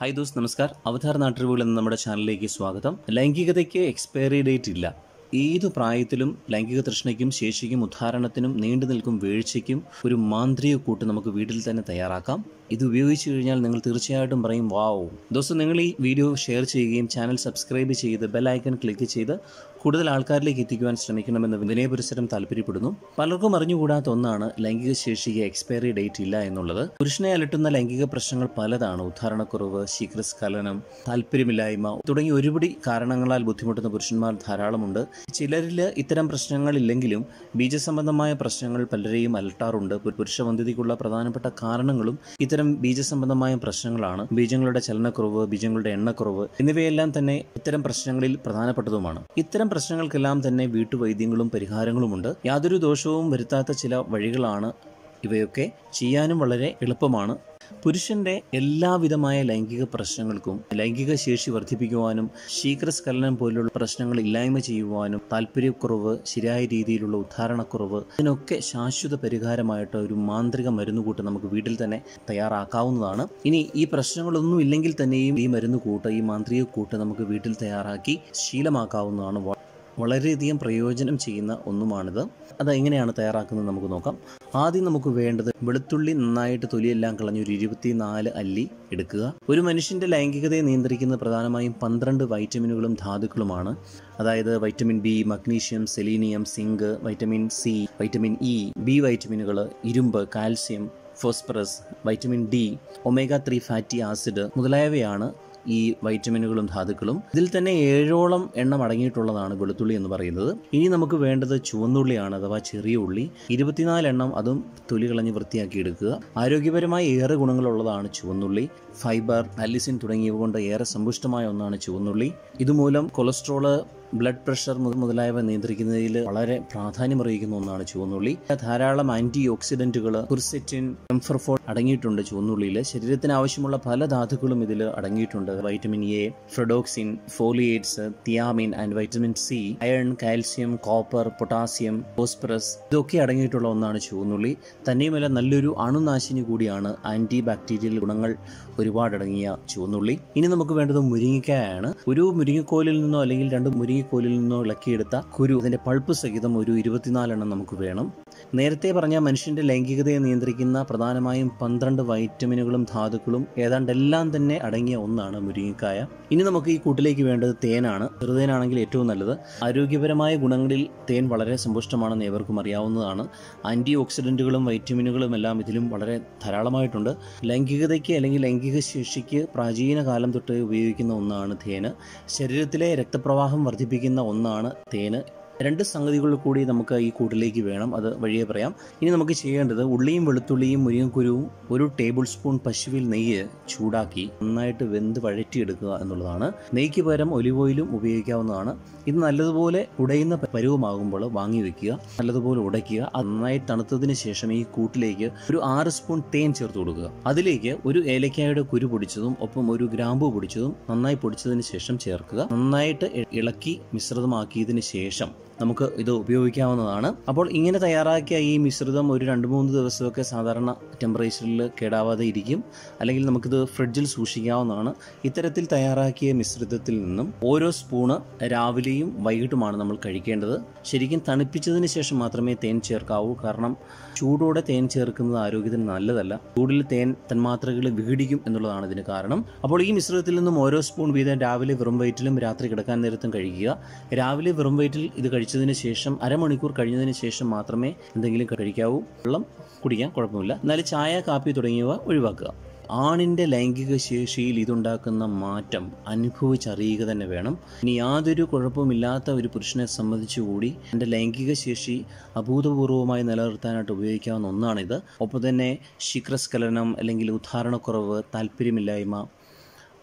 hi those നമസ്കാർ അവതാർ നാട്ടറിവുകൾ എന്ന നമ്മുടെ ചാനലിലേക്ക് സ്വാഗതം ലൈംഗികതയ്ക്ക് എക്സ്പയറി ഡേറ്റ് ഇല്ല ഏത് പ്രായത്തിലും ലൈംഗിക തൃഷ്ണയ്ക്കും ശേഷിക്കും ഉദ്ധാരണത്തിനും നീണ്ടു നിൽക്കും വീഴ്ചയ്ക്കും ഒരു മാന്ത്രിക കൂട്ട് നമുക്ക് വീട്ടിൽ തന്നെ തയ്യാറാക്കാം ഇത് ഉപയോഗിച്ചു കഴിഞ്ഞാൽ നിങ്ങൾ തീർച്ചയായിട്ടും പറയും വാവ് ദോസ് നിങ്ങൾ ഈ വീഡിയോ ഷെയർ ചെയ്യുകയും ചാനൽ സബ്സ്ക്രൈബ് ചെയ്ത് ബെല്ലൈക്കൺ ക്ലിക്ക് ചെയ്ത് കൂടുതൽ ആൾക്കാരിലേക്ക് എത്തിക്കുവാൻ ശ്രമിക്കണമെന്ന് വിനയപുരസരം താല്പര്യപ്പെടുന്നു പലർക്കും അറിഞ്ഞുകൂടാത്ത ഒന്നാണ് ലൈംഗിക ശേഷിക്ക് എക്സ്പയറി ഡേറ്റ് ഇല്ല എന്നുള്ളത് പുരുഷനെ അലട്ടുന്ന ലൈംഗിക പ്രശ്നങ്ങൾ പലതാണ് ഉദ്ധാരണക്കുറവ് ശീഘ്രസ്ഖലനം താല്പര്യമില്ലായ്മ തുടങ്ങി ഒരുപടി കാരണങ്ങളാൽ ബുദ്ധിമുട്ടുന്ന പുരുഷന്മാർ ധാരാളമുണ്ട് ചിലരിൽ ഇത്തരം പ്രശ്നങ്ങളില്ലെങ്കിലും ബീജസംബന്ധമായ പ്രശ്നങ്ങൾ പലരെയും അലട്ടാറുണ്ട് പുരുഷവന്ധ്യതയ്ക്കുള്ള പ്രധാനപ്പെട്ട കാരണങ്ങളും ഇത്തരം ഇത്തരം ബീജസംബന്ധമായ പ്രശ്നങ്ങളാണ് ബീജങ്ങളുടെ ചലനക്കുറവ് ബീജങ്ങളുടെ എണ്ണക്കുറവ് എന്നിവയെല്ലാം തന്നെ ഇത്തരം പ്രശ്നങ്ങളിൽ പ്രധാനപ്പെട്ടതുമാണ് ഇത്തരം പ്രശ്നങ്ങൾക്കെല്ലാം തന്നെ വീട്ടുവൈദ്യങ്ങളും പരിഹാരങ്ങളുമുണ്ട് യാതൊരു ദോഷവും വരുത്താത്ത ചില വഴികളാണ് ഇവയൊക്കെ ചെയ്യാനും വളരെ എളുപ്പമാണ് പുരുഷന്റെ എല്ലാവിധമായ ലൈംഗിക പ്രശ്നങ്ങൾക്കും ലൈംഗിക ശേഷി വർദ്ധിപ്പിക്കുവാനും ശീഘ്രസ്ഖലനം പോലുള്ള പ്രശ്നങ്ങൾ ഇല്ലായ്മ ചെയ്യുവാനും താല്പര്യക്കുറവ് ശരിയായ രീതിയിലുള്ള ഉദ്ധാരണക്കുറവ് ഇതിനൊക്കെ ശാശ്വത പരിഹാരമായിട്ട് ഒരു മാന്ത്രിക മരുന്നുകൂട്ട് നമുക്ക് വീട്ടിൽ തന്നെ തയ്യാറാക്കാവുന്നതാണ് ഇനി ഈ പ്രശ്നങ്ങളൊന്നും ഇല്ലെങ്കിൽ തന്നെയും ഈ മരുന്നുകൂട്ട് ഈ മാന്ത്രിക കൂട്ട് നമുക്ക് വീട്ടിൽ തയ്യാറാക്കി ശീലമാക്കാവുന്നതാണ് വളരെയധികം പ്രയോജനം ചെയ്യുന്ന ഒന്നുമാണിത് അത് എങ്ങനെയാണ് തയ്യാറാക്കുന്നത് നമുക്ക് നോക്കാം ആദ്യം നമുക്ക് വേണ്ടത് വെളുത്തുള്ളി നന്നായിട്ട് തൊലിയെല്ലാം കളഞ്ഞ് ഒരു നാല് അല്ലി എടുക്കുക ഒരു മനുഷ്യൻ്റെ ലൈംഗികതയെ നിയന്ത്രിക്കുന്ന പ്രധാനമായും പന്ത്രണ്ട് വൈറ്റമിനുകളും ധാതുക്കളുമാണ് അതായത് vitamin B magnesium selenium zinc vitamin C vitamin E B വൈറ്റമിനുകൾ ഇരുമ്പ് calcium phosphorus vitamin D omega three fatty acid മുതലായവയാണ് ഈ വൈറ്റമിനുകളും ധാതുക്കളും ഇതിൽ തന്നെ ഏഴോളം എണ്ണം അടങ്ങിയിട്ടുള്ളതാണ് വെളുത്തുള്ളി എന്ന് പറയുന്നത് ഇനി നമുക്ക് വേണ്ടത് ചുവന്നുള്ളിയാണ് അഥവാ ചെറിയ ഉള്ളി ഇരുപത്തിനാല് എണ്ണം അതും തൊലി കളഞ്ഞ് വൃത്തിയാക്കി എടുക്കുക ആരോഗ്യപരമായി ഏറെ ഗുണങ്ങളുള്ളതാണ് ചുവന്നുള്ളി ഫൈബർ അലിസിൻ തുടങ്ങിയവ കൊണ്ട് ഏറെ സമ്പുഷ്ടമായ ഒന്നാണ് ചുവന്നുള്ളി ഇതുമൂലം കൊളസ്ട്രോള് ബ്ലഡ് പ്രഷർ മുതലായവ നിയന്ത്രിക്കുന്നതിൽ വളരെ പ്രാധാന്യമറിയിക്കുന്ന ഒന്നാണ് ചുവന്നുള്ളി ധാരാളം ആന്റി ഓക്സിഡന്റുകൾ കുർസെറ്റിൻ എംഫർഫോൾ അടങ്ങിയിട്ടുണ്ട് ചുവന്നുള്ളിയിൽ ശരീരത്തിന് ആവശ്യമുള്ള പല ധാതുക്കളും ഇതിൽ അടങ്ങിയിട്ടുണ്ട് വൈറ്റമിൻ എ ഫ്രഡോക്സിൻ folates thiamine and vitamin C iron calcium copper potassium phosphorus ഇതൊക്കെ അടങ്ങിയിട്ടുള്ള ഒന്നാണ് ചുവന്നുള്ളി തന്നെയുമല്ല നല്ലൊരു അണുനാശിനി കൂടിയാണ് ആന്റി ബാക്ടീരിയൽ ഗുണങ്ങൾ ഒരുപാടടങ്ങിയ ചുവന്നുള്ളി ഇനി നമുക്ക് വേണ്ടത് മുരിങ്ങിക്കായാണ് ഒരു മുരിങ്ങക്കോലിൽ നിന്നോ അല്ലെങ്കിൽ രണ്ട് മുരിങ്ങ മുരിങ്ങക്കോലിൽ നിന്നോ ഇളക്കിയെടുത്ത കുരു അതിൻ്റെ പൾപ്പ് സഹിതം ഒരു ഇരുപത്തിനാലെണ്ണം നമുക്ക് വേണം നേരത്തെ പറഞ്ഞ മനുഷ്യൻ്റെ ലൈംഗികതയെ നിയന്ത്രിക്കുന്ന പ്രധാനമായും പന്ത്രണ്ട് വൈറ്റമിനുകളും ധാതുക്കളും ഏതാണ്ട് എല്ലാം തന്നെ അടങ്ങിയ ഒന്നാണ് മുരിങ്ങക്കായ ഇനി നമുക്ക് ഈ കൂട്ടിലേക്ക് വേണ്ടത് തേനാണ് ചെറുതേനാണെങ്കിൽ ഏറ്റവും നല്ലത് ആരോഗ്യപരമായ ഗുണങ്ങളിൽ തേൻ വളരെ സമ്പുഷ്ടമാണെന്ന് ഏവർക്കും അറിയാവുന്നതാണ് ആൻറ്റി ഓക്സിഡൻറ്റുകളും വൈറ്റമിനുകളും എല്ലാം ഇതിലും വളരെ ധാരാളമായിട്ടുണ്ട് ലൈംഗികതയ്ക്ക് അല്ലെങ്കിൽ ലൈംഗിക ശേഷിക്ക് പ്രാചീന കാലം തൊട്ട് ഉപയോഗിക്കുന്ന ഒന്നാണ് തേന് ശരീരത്തിലെ രക്തപ്രവാഹം വർദ്ധിപ്പിക്കും വർദ്ധിപ്പിക്കുന്ന ഒന്നാണ് തേന് രണ്ട് സംഗതികൾ കൂടി നമുക്ക് ഈ കൂട്ടിലേക്ക് വേണം അത് വഴിയെ പറയാം ഇനി നമുക്ക് ചെയ്യേണ്ടത് ഉള്ളിയും വെളുത്തുള്ളിയും മുരിങ്ങക്കുരുവും ഒരു ടേബിൾ സ്പൂൺ പശുവിൽ നെയ്യ് ചൂടാക്കി നന്നായിട്ട് വെന്ത് വഴറ്റിയെടുക്കുക എന്നുള്ളതാണ് നെയ്ക്ക് പകരം ഒലിവ് ഓയിലും ഉപയോഗിക്കാവുന്നതാണ് ഇത് നല്ലതുപോലെ ഉടയുന്ന പരുവമാകുമ്പോൾ വാങ്ങി വെക്കുക നല്ലതുപോലെ ഉടയ്ക്കുക നന്നായി തണുത്തതിന് ശേഷം ഈ കൂട്ടിലേക്ക് ഒരു ആറ് സ്പൂൺ തേൻ ചേർത്ത് കൊടുക്കുക അതിലേക്ക് ഒരു ഏലക്കായുടെ കുരു പൊടിച്ചതും ഒപ്പം ഒരു ഗ്രാമ്പു പൊടിച്ചതും നന്നായി പൊടിച്ചതിന് ശേഷം ചേർക്കുക നന്നായിട്ട് ഇളക്കി മിശ്രിതമാക്കിയതിന് ശേഷം നമുക്ക് ഇത് ഉപയോഗിക്കാവുന്നതാണ് അപ്പോൾ ഇങ്ങനെ തയ്യാറാക്കിയ ഈ മിശ്രിതം ഒരു രണ്ട് മൂന്ന് ദിവസമൊക്കെ സാധാരണ ടെമ്പറേച്ചറിൽ കേടാവാതെ ഇരിക്കും അല്ലെങ്കിൽ നമുക്കിത് ഫ്രിഡ്ജിൽ സൂക്ഷിക്കാവുന്നതാണ് ഇത്തരത്തിൽ തയ്യാറാക്കിയ മിശ്രിതത്തിൽ നിന്നും ഓരോ സ്പൂണ് രാവിലെയും വൈകിട്ടുമാണ് നമ്മൾ കഴിക്കേണ്ടത് ശരിക്കും തണുപ്പിച്ചതിന് ശേഷം മാത്രമേ തേൻ ചേർക്കാവൂ കാരണം ചൂടോടെ തേൻ ചേർക്കുന്നത് ആരോഗ്യത്തിന് നല്ലതല്ല ചൂടിൽ തേൻ തന്മാത്രകൾ വിഘടിക്കും എന്നുള്ളതാണ് ഇതിന് കാരണം അപ്പോൾ ഈ മിശ്രിതത്തിൽ നിന്നും ഓരോ സ്പൂൺ വീതം രാവിലെ വെറും വയറ്റിലും രാത്രി കിടക്കാൻ നേരത്തും കഴിക്കുക രാവിലെ വെറും വയറ്റിൽ ഇത് കഴിച്ചതിന് ശേഷം അരമണിക്കൂർ കഴിഞ്ഞതിന് ശേഷം മാത്രമേ എന്തെങ്കിലും കഴിക്കാവൂ വെള്ളം കുടിക്കാൻ കുഴപ്പമില്ല എന്നാൽ ചായ കാപ്പി തുടങ്ങിയവ ഒഴിവാക്കുക ആണിൻ്റെ ലൈംഗിക ശേഷിയിൽ ഇതുണ്ടാക്കുന്ന മാറ്റം അനുഭവിച്ചറിയുക തന്നെ വേണം ഇനി യാതൊരു കുഴപ്പമില്ലാത്ത ഒരു പുരുഷനെ സംബന്ധിച്ചുകൂടി എൻ്റെ ലൈംഗിക ശേഷി അഭൂതപൂർവ്വമായി നിലനിർത്താനായിട്ട് ഉപയോഗിക്കാവുന്ന ഒന്നാണിത് ഒപ്പം തന്നെ ശീക്രസ്ഖലനം അല്ലെങ്കിൽ ഉദ്ധാരണക്കുറവ് താല്പര്യമില്ലായ്മ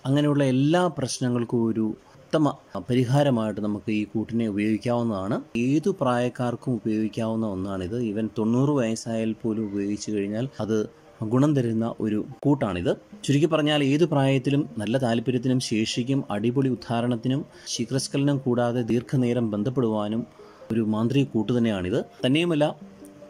അങ്ങനെയുള്ള എല്ലാ പ്രശ്നങ്ങൾക്കും ഒരു ഉത്തമ പരിഹാരമായിട്ട് നമുക്ക് ഈ കൂട്ടിനെ ഉപയോഗിക്കാവുന്നതാണ് ഏതു പ്രായക്കാർക്കും ഉപയോഗിക്കാവുന്ന ഒന്നാണിത് ഈവൻ തൊണ്ണൂറ് വയസ്സായാൽ പോലും ഉപയോഗിച്ചു കഴിഞ്ഞാൽ അത് ഗുണം തരുന്ന ഒരു കൂട്ടാണിത് ചുരുക്കി പറഞ്ഞാൽ ഏത് പ്രായത്തിലും നല്ല താല്പര്യത്തിനും ശേഷിക്കും അടിപൊളി ഉദ്ധാരണത്തിനും ശീഖ്രസ്കലനം കൂടാതെ ദീർഘനേരം ബന്ധപ്പെടുവാനും ഒരു മാന്ത്രിക കൂട്ട് തന്നെയാണിത് തന്നെയുമല്ല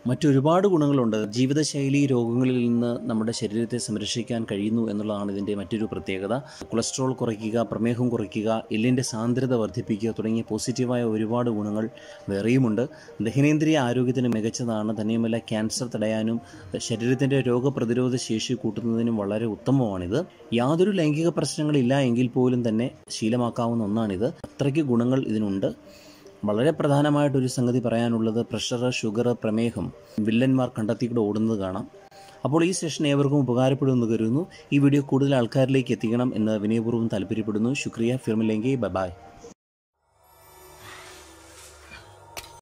മറ്റൊരുപാട് ഗുണങ്ങളുണ്ട് ജീവിതശൈലി രോഗങ്ങളിൽ നിന്ന് നമ്മുടെ ശരീരത്തെ സംരക്ഷിക്കാൻ കഴിയുന്നു എന്നുള്ളതാണ് ഇതിൻ്റെ മറ്റൊരു പ്രത്യേകത കൊളസ്ട്രോൾ കുറയ്ക്കുക പ്രമേഹം കുറയ്ക്കുക എല്ലിൻ്റെ സാന്ദ്രത വർദ്ധിപ്പിക്കുക തുടങ്ങിയ പോസിറ്റീവായ ഒരുപാട് ഗുണങ്ങൾ വേറെയുമുണ്ട് ദഹനേന്ദ്രിയ ആരോഗ്യത്തിന് മികച്ചതാണ് തന്നെയുമല്ല ക്യാൻസർ തടയാനും ശരീരത്തിൻ്റെ രോഗപ്രതിരോധ ശേഷി കൂട്ടുന്നതിനും വളരെ ഉത്തമമാണിത് യാതൊരു ലൈംഗിക പ്രശ്നങ്ങളില്ല എങ്കിൽ പോലും തന്നെ ശീലമാക്കാവുന്ന ഒന്നാണിത് അത്രയ്ക്ക് ഗുണങ്ങൾ ഇതിനുണ്ട് വളരെ പ്രധാനമായിട്ടൊരു സംഗതി പറയാനുള്ളത് പ്രഷർ ഷുഗർ പ്രമേഹം വില്ലന്മാർ കണ്ടെത്തിക്കൂടെ ഓടുന്നത് കാണാം അപ്പോൾ ഈ സെഷൻ ഏവർക്കും ഉപകാരപ്പെടുമെന്ന് കരുതുന്നു ഈ വീഡിയോ കൂടുതൽ ആൾക്കാരിലേക്ക് എത്തിക്കണം എന്ന് വിനയപൂർവ്വം താല്പര്യപ്പെടുന്നു ശുക്രിയ ഫിർമില്ലെങ്കിൽ ബൈ